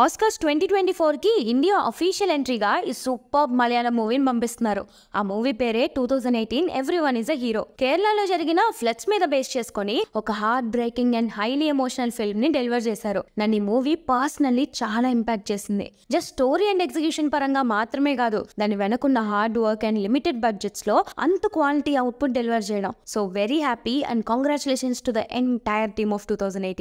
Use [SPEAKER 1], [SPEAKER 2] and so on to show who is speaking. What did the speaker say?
[SPEAKER 1] Oscars twenty twenty ఫోర్కి India official ఎంట్రీగా ఈ సూపర్ మలయాళం మూవీని పంపిస్తున్నారు ఆ మూవీ పేరే two thousand eighteen everyone is a hero కేరళలో జరిగిన ఫ్లెట్స్ మీద బేస్ చేసుకుని ఒక heart breaking and highly emotional film ని డెలివర్ చేశారు నన్ను ఈ మూవీ పర్సనల్లీ చాలా ఇంపాక్ట్ చేసింది జస్ట్ స్టోరీ అండ్ ఎగ్జిక్యూషన్ పరంగా మాత్రమే కాదు దాని వెనకున్న hard work and limited budgets లో అంత క్వాలిటీ అవుట్పుట్ డెలివర్ చేయడం so very happy and congratulations to the entire team of two thousand eighteen